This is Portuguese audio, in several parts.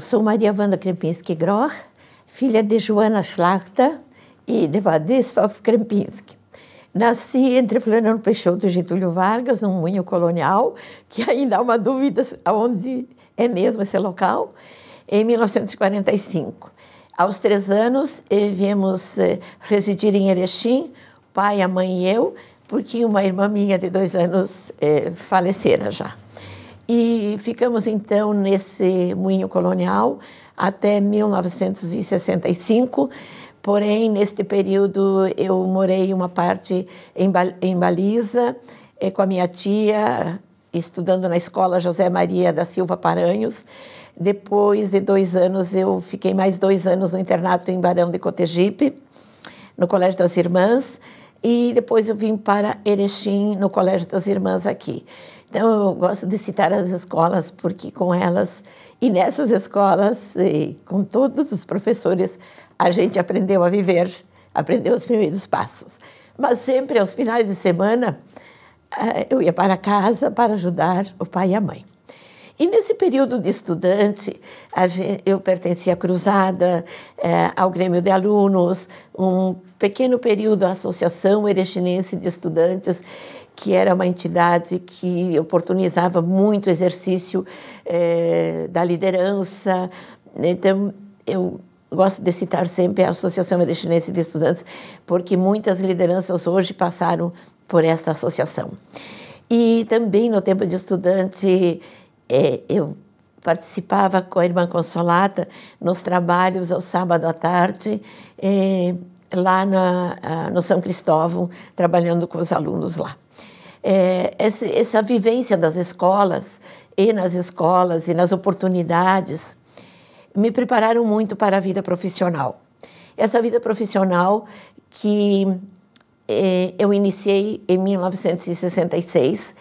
Eu sou Maria Wanda Krempinski-Groch, filha de Joana Schlachter e de Władysław Krempinski. Nasci entre Floriano Peixoto e Getúlio Vargas, num moinho colonial, que ainda há uma dúvida aonde é mesmo esse local, em 1945. Aos três anos, eh, viemos eh, residir em Erechim, pai, a mãe e eu, porque uma irmã minha de dois anos eh, falecera já. E ficamos então nesse moinho colonial até 1965. Porém, neste período eu morei uma parte em, ba em Baliza eh, com a minha tia, estudando na escola José Maria da Silva Paranhos. Depois de dois anos, eu fiquei mais dois anos no internato em Barão de Cotegipe, no Colégio das Irmãs. E depois eu vim para Erechim, no Colégio das Irmãs aqui. Então, eu gosto de citar as escolas, porque com elas, e nessas escolas, e com todos os professores, a gente aprendeu a viver, aprendeu os primeiros passos. Mas sempre, aos finais de semana, eh, eu ia para casa para ajudar o pai e a mãe. E nesse período de estudante, gente, eu pertencia à Cruzada, eh, ao Grêmio de Alunos, um pequeno período à Associação Erechinense de Estudantes que era uma entidade que oportunizava muito o exercício eh, da liderança. Então, eu gosto de citar sempre a Associação Merechinense de Estudantes, porque muitas lideranças hoje passaram por esta associação. E também no tempo de estudante, eh, eu participava com a irmã Consolata nos trabalhos ao sábado à tarde, eh, lá na, ah, no São Cristóvão, trabalhando com os alunos lá é, essa vivência das escolas, e nas escolas, e nas oportunidades, me prepararam muito para a vida profissional. Essa vida profissional que é, eu iniciei em 1966,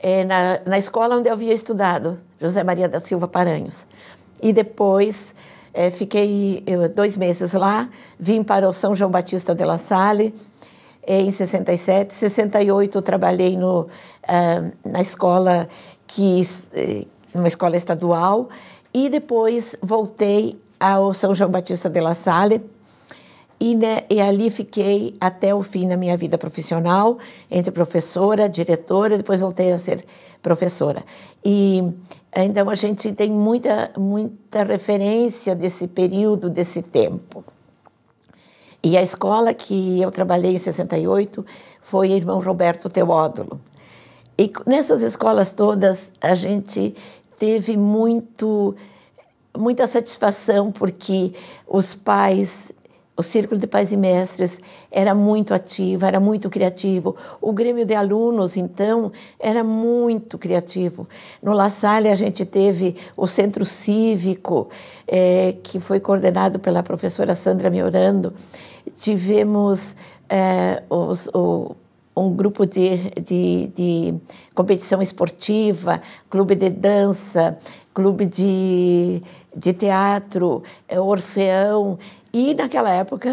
é, na, na escola onde eu havia estudado, José Maria da Silva Paranhos. E depois é, fiquei eu, dois meses lá, vim para o São João Batista de La Salle, é, em 67. 68 eu trabalhei no, uh, na escola que é, uma escola estadual e depois voltei ao São João Batista de La Salle e, né, e ali fiquei até o fim da minha vida profissional entre professora, diretora, depois voltei a ser professora e então a gente tem muita muita referência desse período, desse tempo. E a escola que eu trabalhei em 68 foi irmão Roberto Teódulo. E nessas escolas todas a gente teve muito muita satisfação porque os pais o Círculo de Pais e Mestres era muito ativo, era muito criativo. O Grêmio de Alunos, então, era muito criativo. No La Salle, a gente teve o Centro Cívico, é, que foi coordenado pela professora Sandra Miorando. Tivemos é, os, o, um grupo de, de, de competição esportiva, clube de dança, clube de, de teatro, é, orfeão. E naquela época,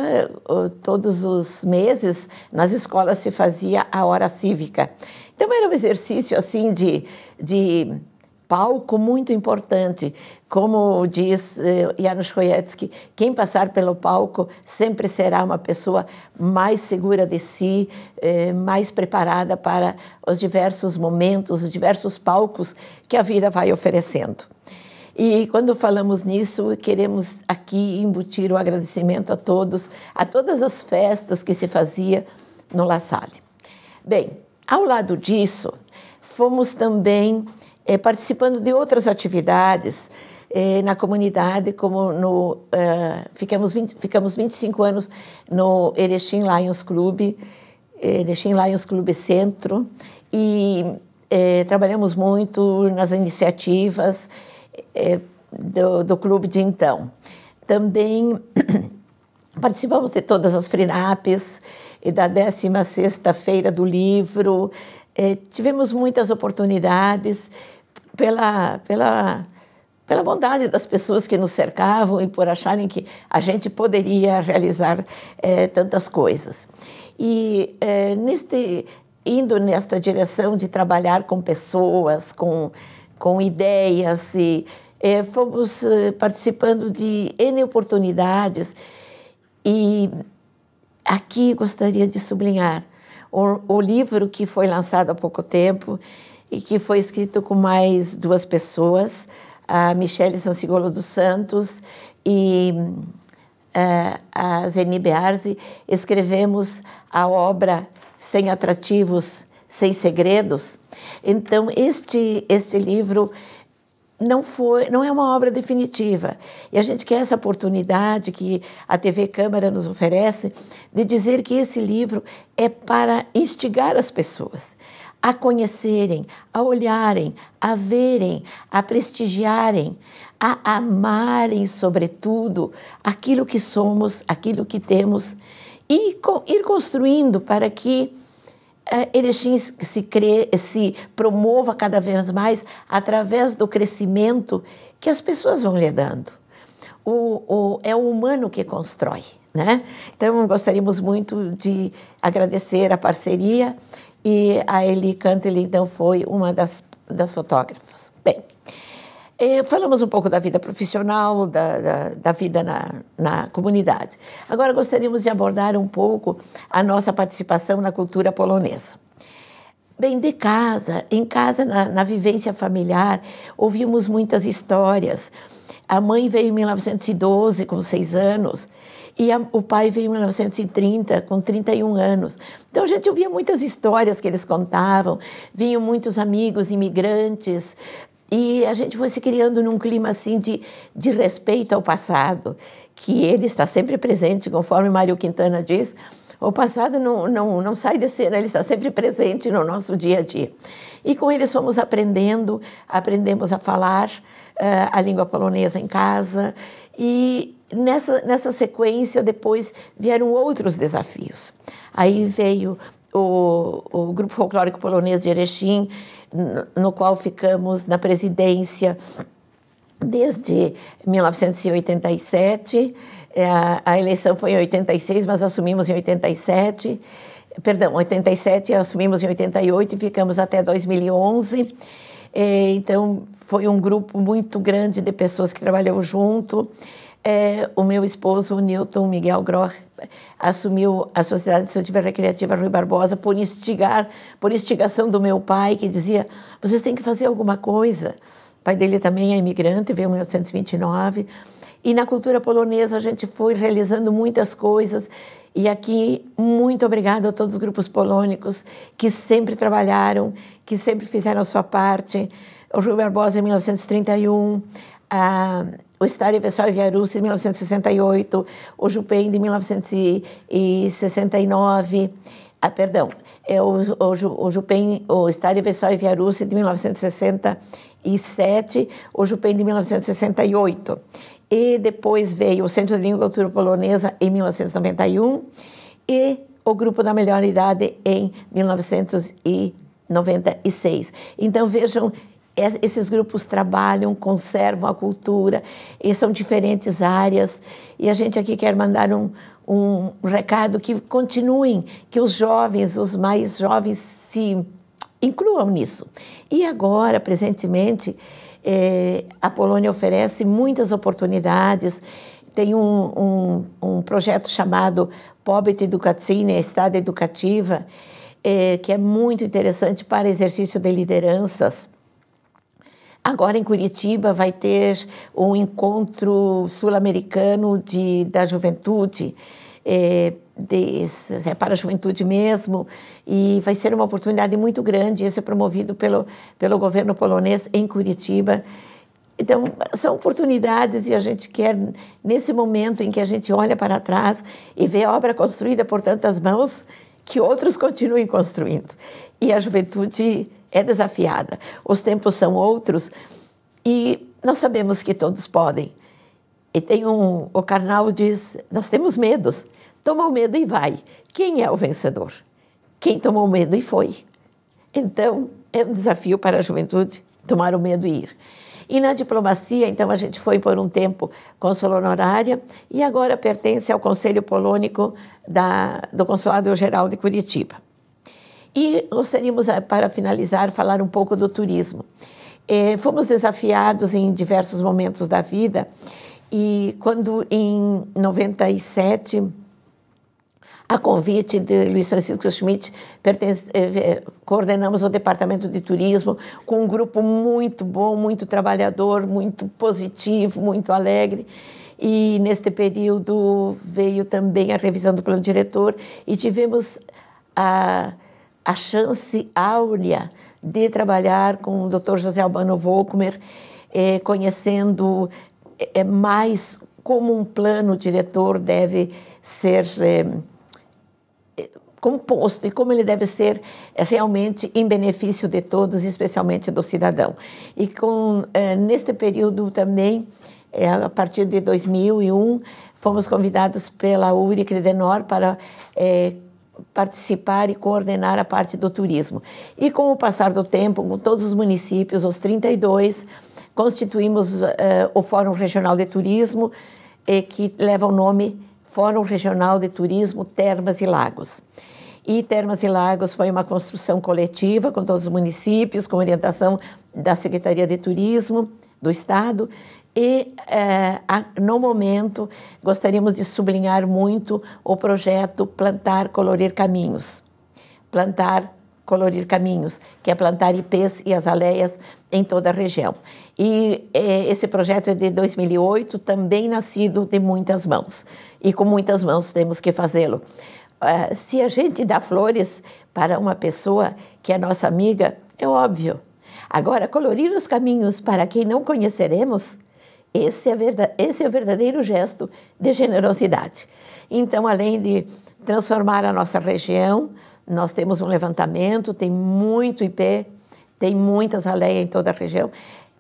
todos os meses, nas escolas se fazia a hora cívica. Então era um exercício assim de, de palco muito importante. Como diz eh, Janusz Koyetsky, quem passar pelo palco sempre será uma pessoa mais segura de si, eh, mais preparada para os diversos momentos, os diversos palcos que a vida vai oferecendo. E quando falamos nisso, queremos aqui embutir o agradecimento a todos, a todas as festas que se fazia no La Salle. Bem, ao lado disso, fomos também é, participando de outras atividades é, na comunidade, como no, é, ficamos, 20, ficamos 25 anos no Erechim Lions Clube, Erechim Lions Clube Centro, e trabalhamos muito nas iniciativas, é, do, do clube de então. Também participamos de todas as FRINAPs e da 16 Feira do Livro. É, tivemos muitas oportunidades pela, pela, pela bondade das pessoas que nos cercavam e por acharem que a gente poderia realizar é, tantas coisas. E é, neste, indo nesta direção de trabalhar com pessoas, com com ideias e é, fomos eh, participando de N oportunidades. E aqui gostaria de sublinhar o, o, livro que foi lançado há pouco tempo e que foi escrito com mais duas pessoas, a Michele Sansigolo dos Santos e eh, a Zeni Bearzi, escrevemos a obra Sem Atrativos, Sem Segredos, então, este, este livro não foi, não é uma obra definitiva. E a gente quer essa oportunidade que a TV Câmara nos oferece de dizer que esse livro é para instigar as pessoas a conhecerem, a olharem, a verem, a prestigiarem, a amarem, sobretudo, aquilo que somos, aquilo que temos e ir construindo para que é, ele se, crê, se promova cada vez mais através do crescimento que as pessoas vão lhe dando. O, o, é o humano que constrói. Né? Então, gostaríamos muito de agradecer a parceria e a Eli Cantley, então, foi uma das, das fotógrafas. Bem, e é, falamos um pouco da vida profissional, da, da, da vida na, na comunidade. Agora gostaríamos de abordar um pouco a nossa participação na cultura polonesa. Bem, de casa, em casa, na, na, vivência familiar, ouvimos muitas histórias. A mãe veio em 1912, com seis anos, e a, o pai veio em 1930, com 31 anos. Então a gente ouvia muitas histórias que eles contavam, vinham muitos amigos imigrantes e a gente foi se criando num clima assim de, de respeito ao passado, que ele está sempre presente, conforme Mário Quintana diz, o passado não, não, não sai de cena, ele está sempre presente no nosso dia a dia. E com eles fomos aprendendo, aprendemos a falar uh, a língua polonesa em casa. E nessa, nessa sequência, depois vieram outros desafios. Aí veio o, o grupo folclórico polonês de Erechim, no qual ficamos na presidência desde 1987. É, a eleição foi em 86, mas assumimos em 87. Perdão, 87, assumimos em 88 e ficamos até 2011. É, então, foi um grupo muito grande de pessoas que trabalhou junto. É, o meu esposo, o Newton Miguel Groh, assumiu a Sociedade Estudantil Recreativa Rui Barbosa por instigar, por instigação do meu pai, que dizia, vocês têm que fazer alguma coisa. O pai dele também é imigrante, veio em 1929. E na cultura polonesa a gente foi realizando muitas coisas. E aqui, muito obrigado a todos os grupos polônicos que sempre trabalharam, que sempre fizeram a sua parte. O Rui Barbosa, em 1931, a, o Estado e Viarus de 1968, o Jupen de 1969, ah, perdão, é o, o, o Jupen, o Estado Universal Viarus de 1967, o Jupen de 1968. E depois veio o Centro de Língua e Cultura Polonesa em 1991 e o Grupo da Melhor Idade em 1996. Então vejam esses grupos trabalham, conservam a cultura, e são diferentes áreas. E a gente aqui quer mandar um, um recado que continuem, que os jovens, os mais jovens, se incluam nisso. E agora, presentemente, eh, a Polônia oferece muitas oportunidades. Tem um, um, um projeto chamado Pobreza Educatina, Estado Educativa, eh, que é muito interessante para exercício de lideranças Agora em Curitiba vai ter um encontro sul-americano da juventude, é, de, é para a juventude mesmo, e vai ser uma oportunidade muito grande. Isso é promovido pelo, pelo governo polonês em Curitiba. Então, são oportunidades e a gente quer, nesse momento em que a gente olha para trás e vê obra construída por tantas mãos, que outros continuem construindo. E a juventude é desafiada. Os tempos são outros e nós sabemos que todos podem. E tem um, o Karnal diz, nós temos medos. Toma o medo e vai. Quem é o vencedor? Quem tomou o medo e foi. Então, é um desafio para a juventude tomar o medo e ir. E na diplomacia, então, a gente foi por um tempo consul honorária e agora pertence ao Conselho Polônico da, do Consulado Geral de Curitiba. E gostaríamos, eh, para finalizar, falar um pouco do turismo. É, fomos desafiados em diversos momentos da vida e quando em 97 a convite de Luiz Francisco Schmidt, pertence, eh, coordenamos o departamento de turismo com um grupo muito bom, muito trabalhador, muito positivo, muito alegre. E neste período veio também a revisão do plano diretor e tivemos a ah, a chance áurea de trabalhar com o Dr. José Albano Volkmer, eh, conhecendo eh, é mais como um plano diretor deve ser eh, composto e como ele deve ser realmente em benefício de todos, especialmente do cidadão. E com neste período também, a partir de 2001, fomos convidados pela URI Credenor para participar e coordenar a parte do turismo. E com o passar do tempo, com todos os municípios, os 32, constituímos uh, o Fórum Regional de Turismo, eh, que leva o nome Fórum Regional de Turismo Termas e Lagos. E Termas e Lagos foi uma construção coletiva com todos os municípios, com orientação da Secretaria de Turismo do Estado e, eh, no momento, gostaríamos de sublinhar muito o projeto Plantar Colorir Caminhos. Plantar Colorir Caminhos, que é plantar ipês e azaleias em toda a região. E eh, esse projeto é de 2008, também nascido de muitas mãos. E com muitas mãos temos que fazê-lo. Uh, se a gente dá flores para uma pessoa que é nossa amiga, é óbvio. Agora, colorir os caminhos para quem não conheceremos esse é, verdade, esse é o verdadeiro gesto de generosidade. Então, além de transformar a nossa região, nós temos um levantamento, tem muito IP, tem muitas aléias em toda a região,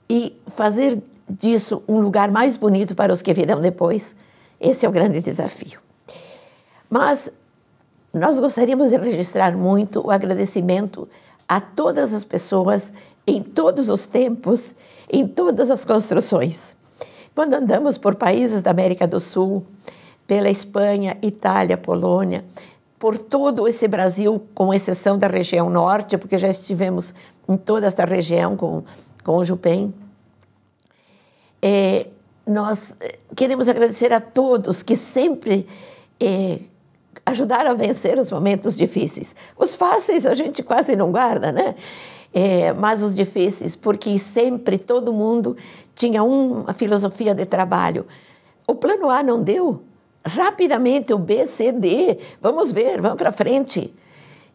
e fazer disso um lugar mais bonito para os que virão depois, esse é o grande desafio. Mas nós gostaríamos de registrar muito o agradecimento a todas as pessoas, em todos os tempos, em todas as construções quando andamos por países da América do Sul, pela Espanha, Itália, Polônia, por todo esse Brasil, com exceção da região norte, porque já estivemos em toda essa região com, com o Jupem, é, eh, nós eh, queremos agradecer a todos que sempre é, ajudar a vencer os momentos difíceis. Os fáceis a gente quase não guarda, né? É, mas os difíceis, porque sempre todo mundo tinha uma filosofia de trabalho. O plano A não deu. Rapidamente o B, C, D. Vamos ver, vamos para frente.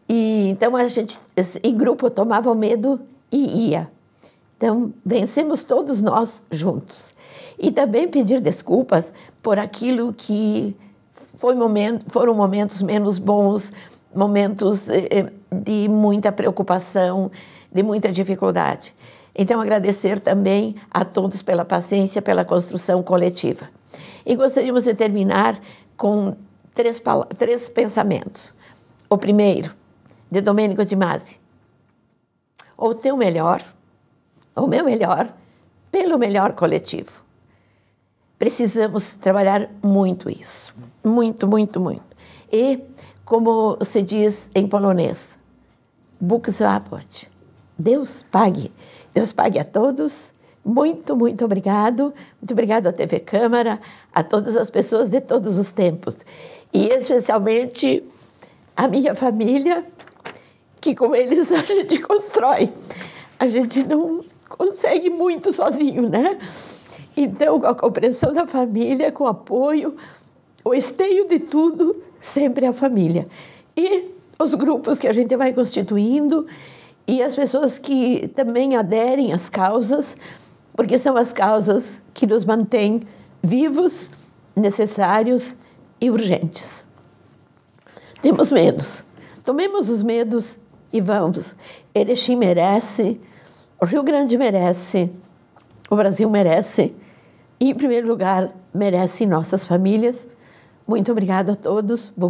E então a gente, em grupo, tomava o medo e ia. Então, vencemos todos nós juntos. E também pedir desculpas por aquilo que foi momento, foram momentos menos bons, momentos eh, eh, de muita preocupação, de muita dificuldade. Então, agradecer também a todos pela paciência, pela construção coletiva. E gostaríamos de terminar com três, três pensamentos. O primeiro, de Domênico de Masi. O teu melhor, o meu melhor, pelo melhor coletivo. Precisamos trabalhar muito isso. Muito, muito, muito. E, como se diz em polonês, Bóg Deus pague. Deus pague a todos. Muito, muito obrigado. Muito obrigado à TV Câmara, a todas as pessoas de todos os tempos. E especialmente a minha família, que com eles a gente constrói. A gente não consegue muito sozinho, né? Então, com a compreensão da família, com o apoio, o esteio de tudo sempre a família. E os grupos que a gente vai constituindo e as pessoas que também aderem às causas, porque são as causas que nos mantêm vivos, necessários e urgentes. Temos medos. Tomemos os medos e vamos. Erechim merece, o Rio Grande merece, o Brasil merece, em primeiro lugar, merecem nossas famílias. Muito obrigada a todos. Bom